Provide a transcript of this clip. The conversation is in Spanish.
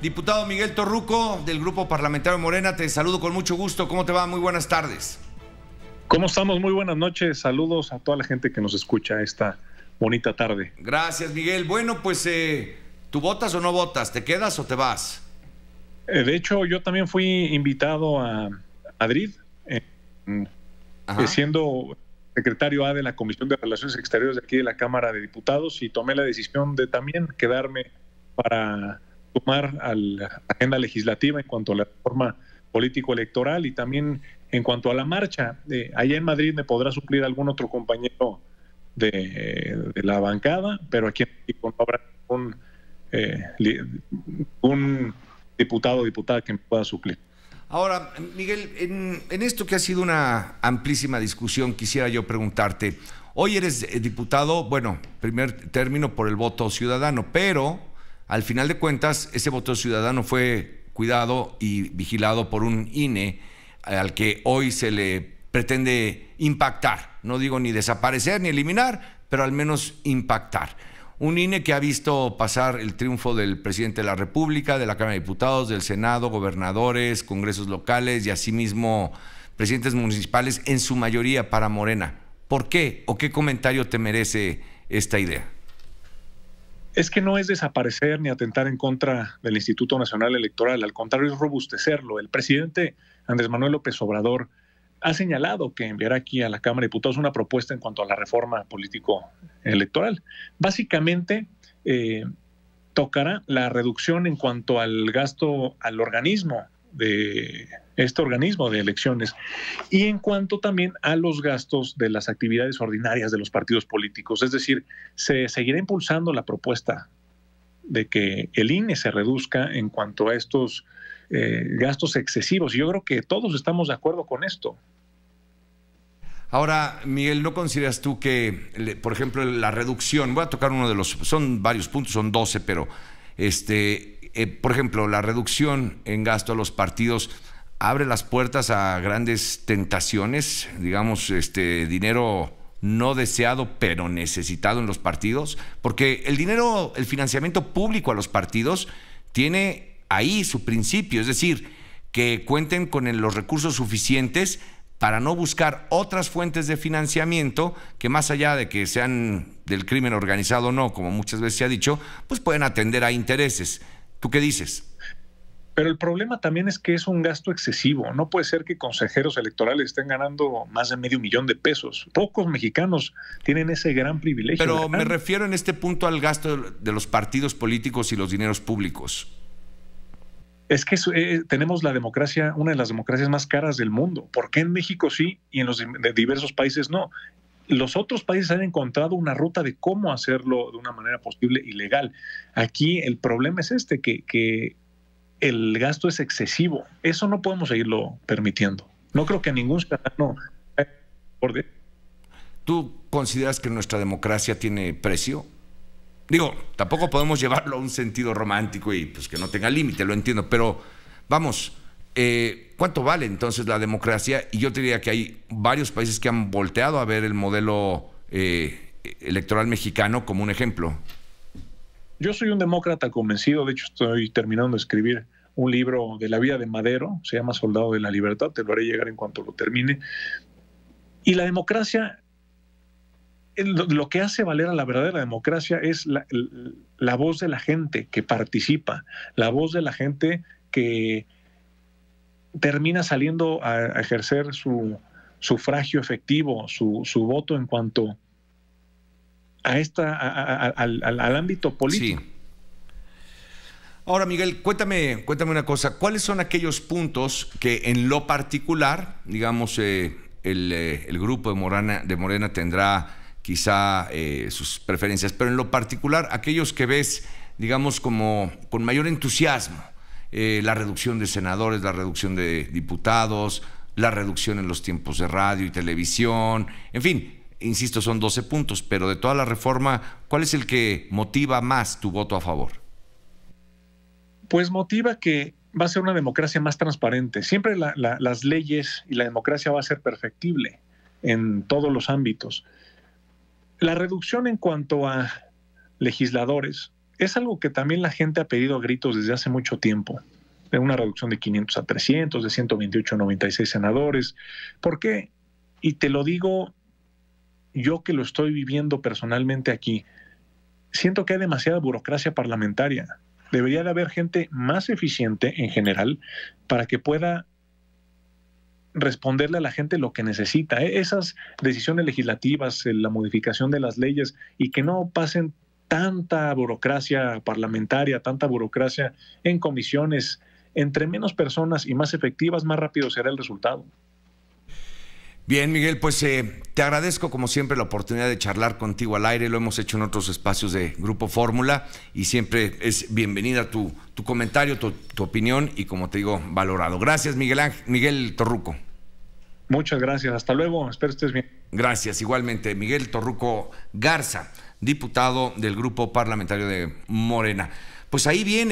Diputado Miguel Torruco, del Grupo Parlamentario Morena, te saludo con mucho gusto. ¿Cómo te va? Muy buenas tardes. ¿Cómo estamos? Muy buenas noches. Saludos a toda la gente que nos escucha esta bonita tarde. Gracias, Miguel. Bueno, pues, eh, ¿tú votas o no votas? ¿Te quedas o te vas? Eh, de hecho, yo también fui invitado a Madrid, eh, siendo secretario A de la Comisión de Relaciones Exteriores de aquí de la Cámara de Diputados, y tomé la decisión de también quedarme para sumar a la agenda legislativa en cuanto a la reforma político-electoral y también en cuanto a la marcha. allá en Madrid me podrá suplir algún otro compañero de, la bancada, pero aquí no habrá ningún, un eh, diputado o diputada que me pueda suplir. Ahora, Miguel, en, en, esto que ha sido una amplísima discusión, quisiera yo preguntarte, hoy eres eh, diputado, bueno, primer término por el voto ciudadano, pero al final de cuentas, ese voto ciudadano fue cuidado y vigilado por un INE al que hoy se le pretende impactar. No digo ni desaparecer ni eliminar, pero al menos impactar. Un INE que ha visto pasar el triunfo del presidente de la República, de la Cámara de Diputados, del Senado, gobernadores, congresos locales y asimismo presidentes municipales, en su mayoría para Morena. ¿Por qué o qué comentario te merece esta idea? es que no es desaparecer ni atentar en contra del Instituto Nacional Electoral, al contrario es robustecerlo. El presidente Andrés Manuel López Obrador ha señalado que enviará aquí a la Cámara de Diputados una propuesta en cuanto a la reforma político-electoral. Básicamente, eh, tocará la reducción en cuanto al gasto al organismo de este organismo de elecciones y en cuanto también a los gastos de las actividades ordinarias de los partidos políticos. Es decir, se seguirá impulsando la propuesta de que el INE se reduzca en cuanto a estos eh, gastos excesivos. Y yo creo que todos estamos de acuerdo con esto. Ahora, Miguel, ¿no consideras tú que, por ejemplo, la reducción, voy a tocar uno de los, son varios puntos, son 12, pero este, eh, por ejemplo, la reducción en gasto a los partidos abre las puertas a grandes tentaciones, digamos, este dinero no deseado pero necesitado en los partidos, porque el dinero, el financiamiento público a los partidos tiene ahí su principio, es decir, que cuenten con los recursos suficientes para no buscar otras fuentes de financiamiento que más allá de que sean del crimen organizado o no, como muchas veces se ha dicho, pues pueden atender a intereses. ¿Tú qué dices? Pero el problema también es que es un gasto excesivo. No puede ser que consejeros electorales estén ganando más de medio millón de pesos. Pocos mexicanos tienen ese gran privilegio. Pero me refiero en este punto al gasto de los partidos políticos y los dineros públicos. Es que eh, tenemos la democracia, una de las democracias más caras del mundo. ¿Por qué en México sí y en los de diversos países no? los otros países han encontrado una ruta de cómo hacerlo de una manera posible y legal. Aquí el problema es este, que, el gasto es excesivo. Eso no podemos seguirlo permitiendo. No creo que a ningún ciudadano... ¿Tú consideras que nuestra democracia tiene precio? Digo, tampoco podemos llevarlo a un sentido romántico y pues que no tenga límite, lo entiendo, pero vamos, eh, ¿cuánto vale entonces la democracia? Y yo diría que hay varios países que han volteado a ver el modelo eh, electoral mexicano como un ejemplo. Yo soy un demócrata convencido, de hecho estoy terminando de escribir un libro de la vida de Madero, se llama Soldado de la Libertad, te lo haré llegar en cuanto lo termine. Y la democracia, lo que hace valer a la verdadera democracia es la voz de la gente que participa, la voz de la gente que termina saliendo a, ejercer su sufragio efectivo, su, su, voto en cuanto a esta, al, ámbito político. Sí. Ahora, Miguel, cuéntame, cuéntame una cosa. ¿Cuáles son aquellos puntos que en lo particular, digamos, eh, el, eh, el, grupo de, de Morena tendrá quizá eh, sus preferencias, pero en lo particular, aquellos que ves, digamos, como con mayor entusiasmo? Eh, la reducción de senadores, la reducción de diputados, la reducción en los tiempos de radio y televisión, en fin, insisto, son 12 puntos, pero de toda la reforma, ¿cuál es el que motiva más tu voto a favor? Pues motiva que va a ser una democracia más transparente. Siempre las leyes y la democracia va a ser perfectible en todos los ámbitos. La reducción en cuanto a legisladores es algo que también la gente ha pedido a gritos desde hace mucho tiempo, de una reducción de 500 a 300, de 128 a 96 senadores. ¿Por qué? Y te lo digo yo que lo estoy viviendo personalmente aquí. Siento que hay demasiada burocracia parlamentaria. Debería de haber gente más eficiente en general para que pueda responderle a la gente lo que necesita. E-, esas decisiones legislativas, eh, la modificación de las leyes y que no pasen tanta burocracia parlamentaria, tanta burocracia en comisiones. Entre menos personas y más efectivas, más rápido será el resultado. Bien, Miguel, pues eh, te agradezco como siempre la oportunidad de charlar contigo al aire, lo hemos hecho en otros espacios de Grupo Fórmula y siempre es bienvenida tu, comentario, tu, opinión y como te digo, valorado. Gracias, Miguel, Miguel Torruco. Muchas gracias, hasta luego, espero estés bien. Gracias, igualmente, Miguel Torruco Garza diputado del Grupo Parlamentario de Morena. Pues ahí viene.